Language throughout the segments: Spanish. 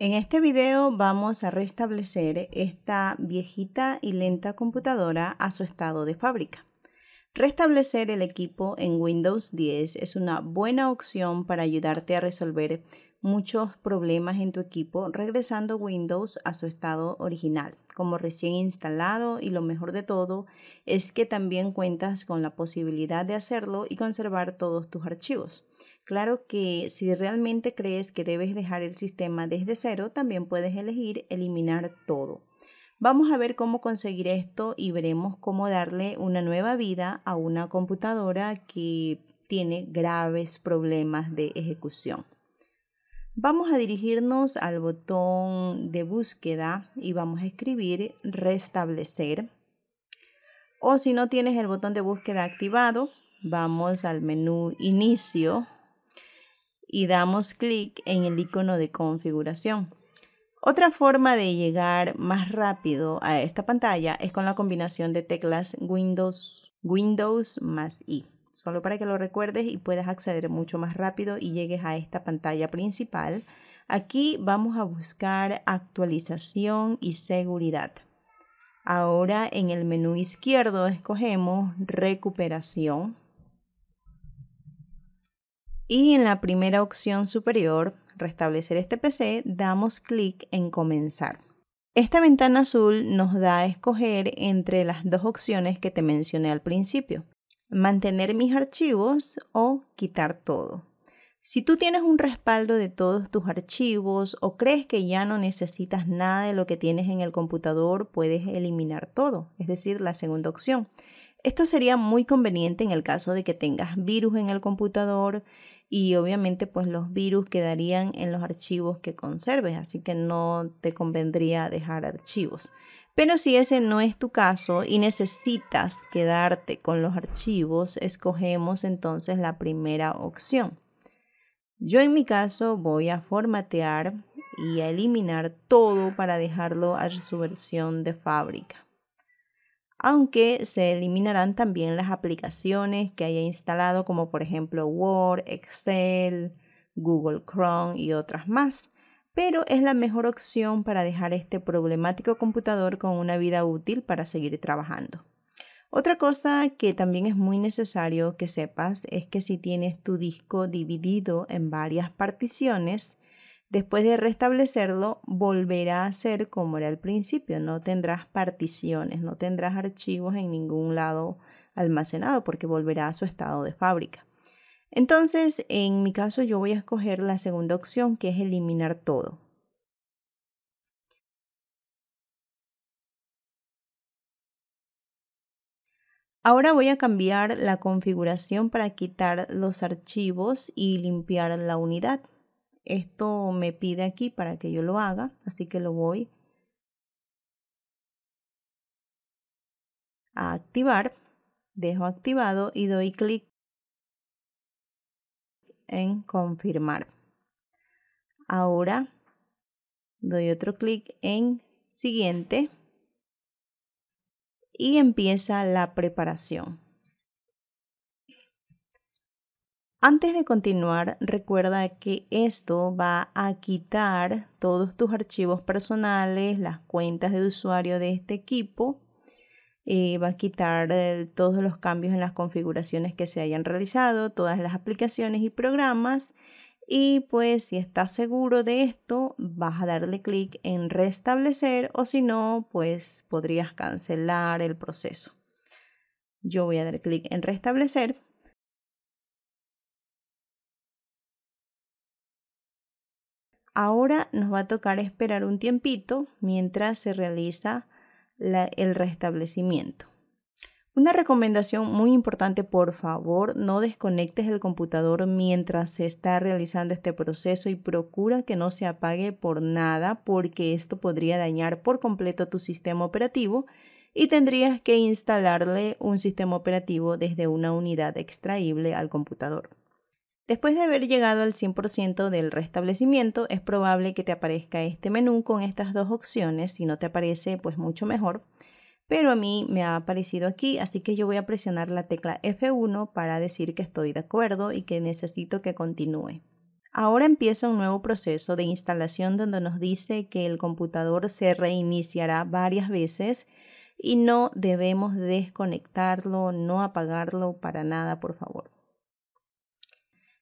En este video vamos a restablecer esta viejita y lenta computadora a su estado de fábrica. Restablecer el equipo en Windows 10 es una buena opción para ayudarte a resolver muchos problemas en tu equipo regresando Windows a su estado original, como recién instalado y lo mejor de todo es que también cuentas con la posibilidad de hacerlo y conservar todos tus archivos. Claro que si realmente crees que debes dejar el sistema desde cero, también puedes elegir eliminar todo. Vamos a ver cómo conseguir esto y veremos cómo darle una nueva vida a una computadora que tiene graves problemas de ejecución. Vamos a dirigirnos al botón de búsqueda y vamos a escribir restablecer. O si no tienes el botón de búsqueda activado, vamos al menú inicio y damos clic en el icono de configuración. Otra forma de llegar más rápido a esta pantalla es con la combinación de teclas Windows, Windows más I solo para que lo recuerdes y puedas acceder mucho más rápido y llegues a esta pantalla principal. Aquí vamos a buscar actualización y seguridad. Ahora en el menú izquierdo escogemos recuperación. Y en la primera opción superior, restablecer este PC, damos clic en comenzar. Esta ventana azul nos da a escoger entre las dos opciones que te mencioné al principio mantener mis archivos o quitar todo. Si tú tienes un respaldo de todos tus archivos o crees que ya no necesitas nada de lo que tienes en el computador, puedes eliminar todo, es decir, la segunda opción. Esto sería muy conveniente en el caso de que tengas virus en el computador y obviamente pues los virus quedarían en los archivos que conserves, así que no te convendría dejar archivos. Pero si ese no es tu caso y necesitas quedarte con los archivos, escogemos entonces la primera opción. Yo en mi caso voy a formatear y a eliminar todo para dejarlo a su versión de fábrica. Aunque se eliminarán también las aplicaciones que haya instalado como por ejemplo Word, Excel, Google Chrome y otras más pero es la mejor opción para dejar este problemático computador con una vida útil para seguir trabajando. Otra cosa que también es muy necesario que sepas es que si tienes tu disco dividido en varias particiones, después de restablecerlo volverá a ser como era al principio, no tendrás particiones, no tendrás archivos en ningún lado almacenado porque volverá a su estado de fábrica. Entonces, en mi caso, yo voy a escoger la segunda opción, que es eliminar todo. Ahora voy a cambiar la configuración para quitar los archivos y limpiar la unidad. Esto me pide aquí para que yo lo haga, así que lo voy a activar. Dejo activado y doy clic en confirmar. Ahora doy otro clic en siguiente y empieza la preparación. Antes de continuar, recuerda que esto va a quitar todos tus archivos personales, las cuentas de usuario de este equipo y va a quitar eh, todos los cambios en las configuraciones que se hayan realizado, todas las aplicaciones y programas. Y pues si estás seguro de esto, vas a darle clic en restablecer o si no, pues podrías cancelar el proceso. Yo voy a dar clic en restablecer. Ahora nos va a tocar esperar un tiempito mientras se realiza el restablecimiento. Una recomendación muy importante, por favor, no desconectes el computador mientras se está realizando este proceso y procura que no se apague por nada porque esto podría dañar por completo tu sistema operativo y tendrías que instalarle un sistema operativo desde una unidad extraíble al computador. Después de haber llegado al 100% del restablecimiento, es probable que te aparezca este menú con estas dos opciones. Si no te aparece, pues mucho mejor. Pero a mí me ha aparecido aquí, así que yo voy a presionar la tecla F1 para decir que estoy de acuerdo y que necesito que continúe. Ahora empieza un nuevo proceso de instalación donde nos dice que el computador se reiniciará varias veces y no debemos desconectarlo, no apagarlo para nada, por favor.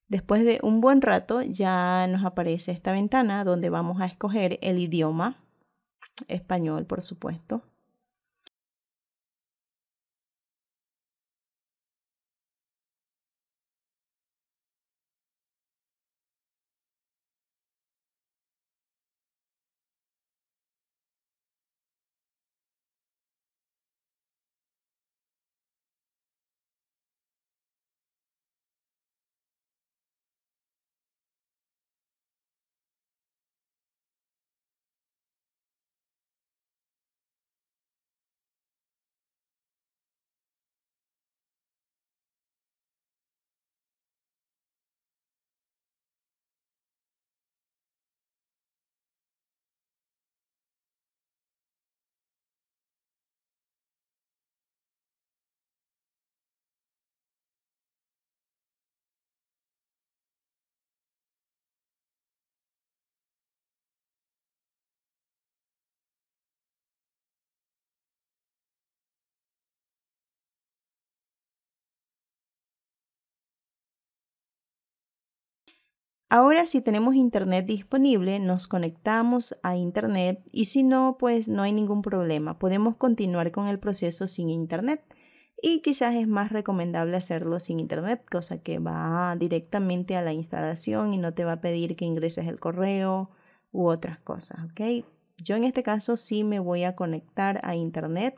Después de un buen rato ya nos aparece esta ventana donde vamos a escoger el idioma español, por supuesto. Ahora si tenemos internet disponible, nos conectamos a internet y si no, pues no hay ningún problema. Podemos continuar con el proceso sin internet y quizás es más recomendable hacerlo sin internet, cosa que va directamente a la instalación y no te va a pedir que ingreses el correo u otras cosas, ¿ok? Yo en este caso sí me voy a conectar a internet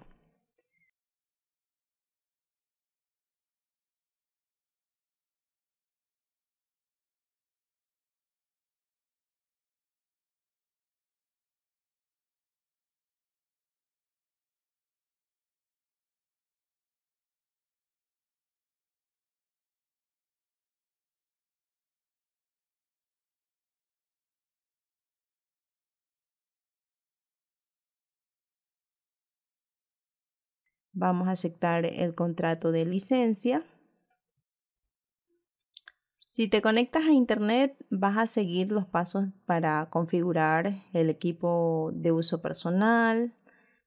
Vamos a aceptar el contrato de licencia. Si te conectas a Internet, vas a seguir los pasos para configurar el equipo de uso personal.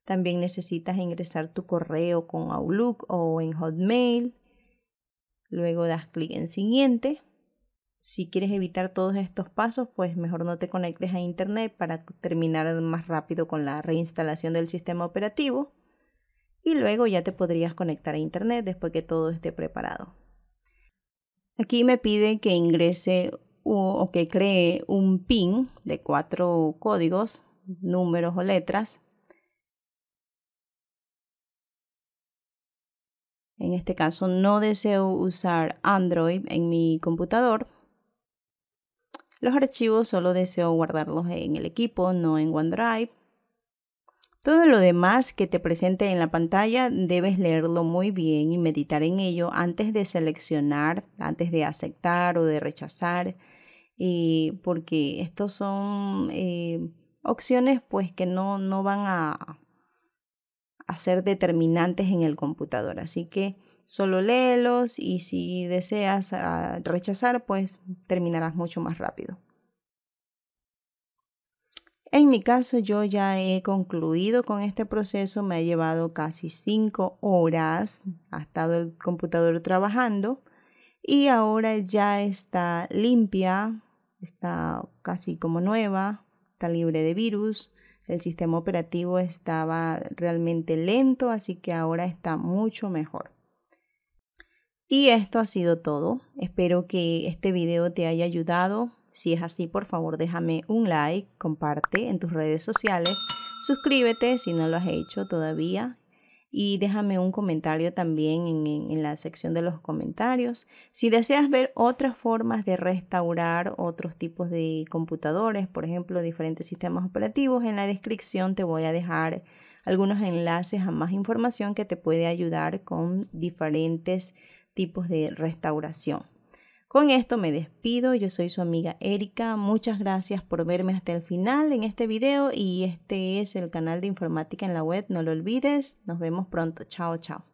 También necesitas ingresar tu correo con Outlook o en Hotmail. Luego das clic en Siguiente. Si quieres evitar todos estos pasos, pues mejor no te conectes a Internet para terminar más rápido con la reinstalación del sistema operativo y luego ya te podrías conectar a Internet después que todo esté preparado. Aquí me pide que ingrese o que cree un PIN de cuatro códigos, números o letras. En este caso no deseo usar Android en mi computador. Los archivos solo deseo guardarlos en el equipo, no en OneDrive. Todo lo demás que te presente en la pantalla debes leerlo muy bien y meditar en ello antes de seleccionar, antes de aceptar o de rechazar, eh, porque estos son eh, opciones pues que no, no van a, a, ser determinantes en el computador. Así que solo léelos y si deseas ah, rechazar pues terminarás mucho más rápido. En mi caso yo ya he concluido con este proceso, me ha llevado casi 5 horas, ha estado el computador trabajando y ahora ya está limpia, está casi como nueva, está libre de virus, el sistema operativo estaba realmente lento, así que ahora está mucho mejor. Y esto ha sido todo. Espero que este video te haya ayudado si es así, por favor déjame un like, comparte en tus redes sociales, suscríbete si no lo has hecho todavía y déjame un comentario también en, la sección de los comentarios. Si deseas ver otras formas de restaurar otros tipos de computadores, por ejemplo, diferentes sistemas operativos, en la descripción te voy a dejar algunos enlaces a más información que te puede ayudar con diferentes tipos de restauración. Con esto me despido, yo soy su amiga Erika, muchas gracias por verme hasta el final en este video y este es el canal de informática en la web, no lo olvides, nos vemos pronto, chao chao.